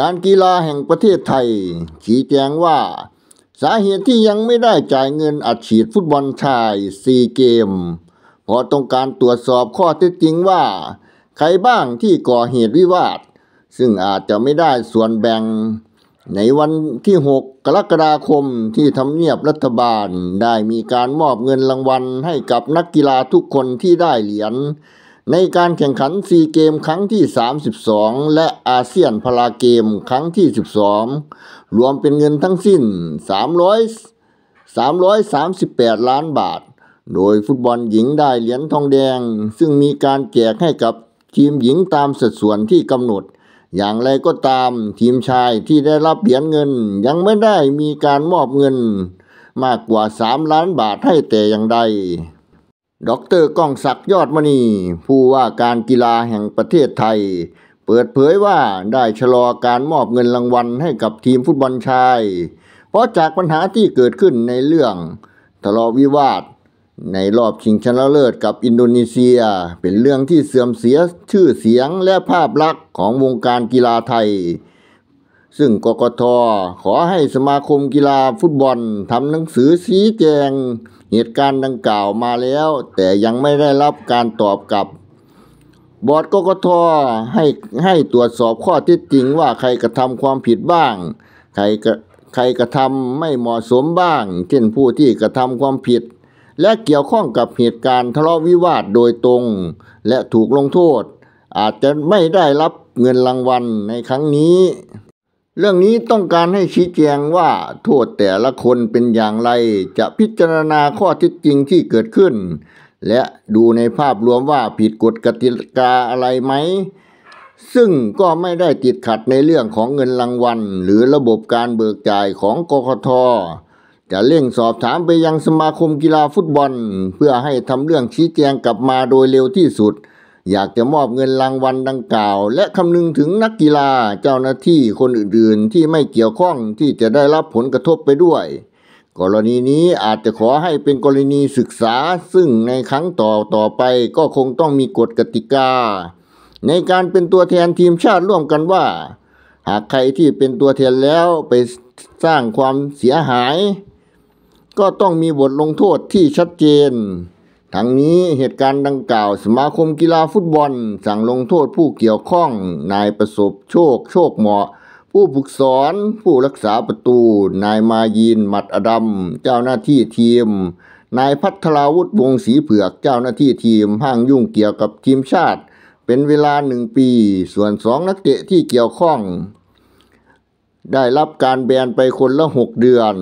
การกีฬาแห่งประเทศไทยชี้แจงว่า สาเหตุที่ยังไม่ได้จ่ายเงินอัดฉีดฟุตบอลชายซีเกมเพราะต้องการตรวจสอบข้อเท็จจริงว่า ใครบ้างที่ก่อเหตุวิวาท ซึ่งอาจจะไม่ได้ส่วนแบ่ง ในวันที่ 6 กรกฎาคมที่ทำเนียบรัฐบาล ได้มีการมอบเงินรางวัลให้กับนักกีฬาทุกคนที่ได้เหรียญในการแข่งขันซีเกมครั้งที่ 32 และอาเซียนพาราเกมครั้งที่ 12 รวมเป็นเงินทั้งสิ้น300 338 ล้านบาท โดยฟุตบอลหญิงได้เหรียญทองแดง ซึ่งมีการแจกให้กับทีมหญิงตามสัดส่วนที่กำหนด อย่างไรก็ตามทีมชายที่ได้รับเหรียญเงินยังไม่ได้มีการมอบเงินมากกว่า 3 ล้านบาทให้แต่อย่างใดดรก้องศักดิ์ยอดมณีผู้ว่าการกีฬาแห่งประเทศไทย เปิดเผยว่าได้ชะลอการมอบเงินรางวัลให้กับทีมฟุตบอลชาย เพราะจากปัญหาที่เกิดขึ้นในเรื่องทะเลาะวิวาท ในรอบชิงชนะเลิศกับอินโดนีเซีย เป็นเรื่องที่เสื่อมเสียชื่อเสียงและภาพลักษณ์ของวงการกีฬาไทย ซึ่งกกทขอให้สมาคมกีฬาฟุตบอลทำหนังสือชี้แจงเหตุการณ์ดังกล่าวมาแล้วแต่ยังไม่ได้รับการตอบกลับบอร์ดกกทให้ให้ตรวจสอบข้อที่จริงว่าใครกระทำความผิดบ้าง ใครใครกระทำไม่เหมาะสมบ้าง เช่นผู้ที่กระทำความผิด และเกี่ยวข้องกับเหตุการณ์ทะเลาะวิวาทโดยตรง และถูกลงโทษ อาจจะไม่ได้รับเงินรางวัลในครั้งนี้เรื่องนี้ต้องการให้ชี้แจงว่าโทษแต่ละคนเป็นอย่างไรจะพิจารณาข้อเท็จจริงที่เกิดขึ้น และดูในภาพรวมว่าผิดกฎกติกาอะไรไหม ซึ่งก็ไม่ได้ติดขัดในเรื่องของเงินรางวัล หรือระบบการเบิกจ่ายของกกทจะเร่งสอบถามไปยังสมาคมกีฬาฟุตบอล เพื่อให้ทำเรื่องชี้แจงกลับมาโดยเร็วที่สุดอยากจะมอบเงินรางวัลดังกล่าว และคำนึงถึงนักกีฬาเจ้าหน้าที่คนอื่นๆที่ไม่เกี่ยวข้องที่จะได้รับผลกระทบไปด้วย กรณีนี้อาจจะขอให้เป็นกรณีศึกษา ซึ่งในครั้งต่อต่อไปก็คงต้องมีกฎกติกา ในการเป็นตัวแทนทีมชาติร่วมกันว่า หากใครที่เป็นตัวแทนแล้วไปสร้างความเสียหาย ก็ต้องมีบทลงโทษที่ชัดเจนทั้งนี้เหตุการณ์ดังกล่าว สมาคมกีฬาฟุตบอล สั่งลงโทษผู้เกี่ยวข้อง นายประสบโชค โชคเหมาะ ผู้ฝึกสอน ผู้รักษาประตู นายมายินหมัดอดัมเจ้าหน้าที่ทีม นายพัทราวุฒิวงศรีเผือกเจ้าหน้าที่ทีมห้างยุ่งเกี่ยวกับทีมชาติ เป็นเวลาหนึ่งปี ส่วนสองนักเตะที่เกี่ยวข้อง ได้รับการแบนไปคนละหกเดือน